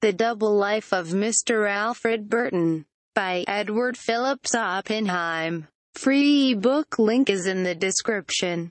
The Double Life of Mr. Alfred Burton by Edward Phillips Oppenheim. Free ebook link is in the description.